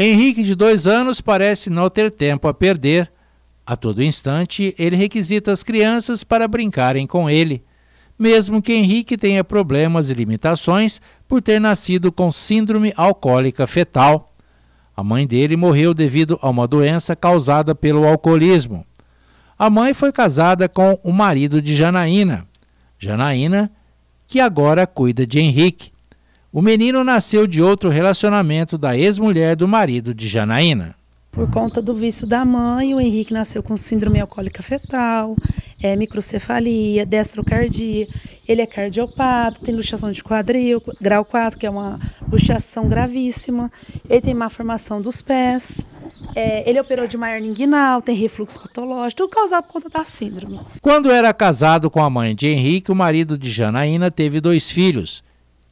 Henrique, de dois anos, parece não ter tempo a perder. A todo instante, ele requisita as crianças para brincarem com ele. Mesmo que Henrique tenha problemas e limitações por ter nascido com síndrome alcoólica fetal. A mãe dele morreu devido a uma doença causada pelo alcoolismo. A mãe foi casada com o marido de Janaína. Janaína, que agora cuida de Henrique. O menino nasceu de outro relacionamento da ex-mulher do marido de Janaína. Por conta do vício da mãe, o Henrique nasceu com síndrome alcoólica fetal, é, microcefalia, destrocardia. Ele é cardiopata, tem luxação de quadril, grau 4, que é uma luxação gravíssima. Ele tem má formação dos pés. É, ele operou de maior inguinal, tem refluxo patológico, tudo causado por conta da síndrome. Quando era casado com a mãe de Henrique, o marido de Janaína teve dois filhos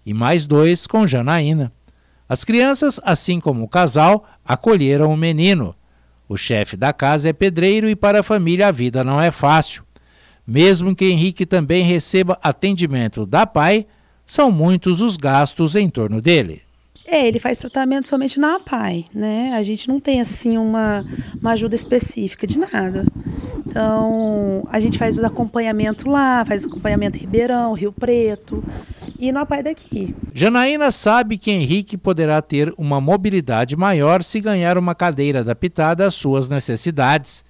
e mais dois com Janaína. As crianças, assim como o casal, acolheram o menino. O chefe da casa é pedreiro e para a família a vida não é fácil. Mesmo que Henrique também receba atendimento da pai, são muitos os gastos em torno dele. É, ele faz tratamento somente na pai né? A gente não tem, assim, uma, uma ajuda específica de nada. Então, a gente faz o acompanhamento lá, faz acompanhamento em Ribeirão, Rio Preto, e no Pai daqui. Janaína sabe que Henrique poderá ter uma mobilidade maior se ganhar uma cadeira adaptada às suas necessidades.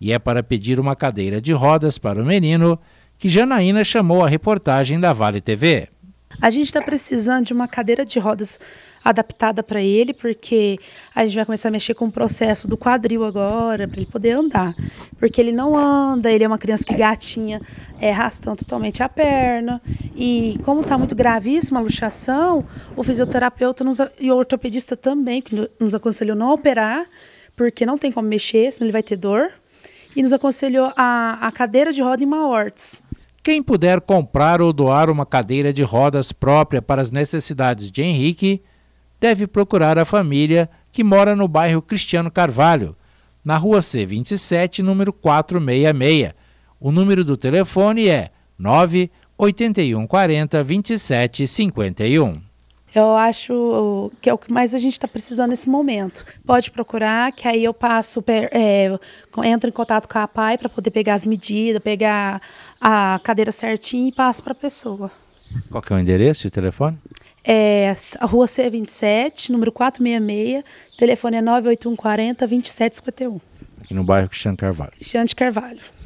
E é para pedir uma cadeira de rodas para o menino que Janaína chamou a reportagem da Vale TV. A gente está precisando de uma cadeira de rodas adaptada para ele, porque a gente vai começar a mexer com o processo do quadril agora, para ele poder andar. Porque ele não anda, ele é uma criança que gatinha, é, arrastando totalmente a perna. E como está muito gravíssima a luxação, o fisioterapeuta nos, e o ortopedista também que nos aconselhou não operar, porque não tem como mexer, senão ele vai ter dor. E nos aconselhou a, a cadeira de roda em uma quem puder comprar ou doar uma cadeira de rodas própria para as necessidades de Henrique, deve procurar a família que mora no bairro Cristiano Carvalho, na rua C27, número 466. O número do telefone é 98140 2751. Eu acho que é o que mais a gente está precisando nesse momento. Pode procurar, que aí eu passo, é, entro em contato com a PAI para poder pegar as medidas, pegar a cadeira certinha e passo para a pessoa. Qual que é o endereço e o telefone? É a rua C27, número 466, telefone é 98140 2751. Aqui no bairro Cristiano Carvalho. Cristiano de Carvalho.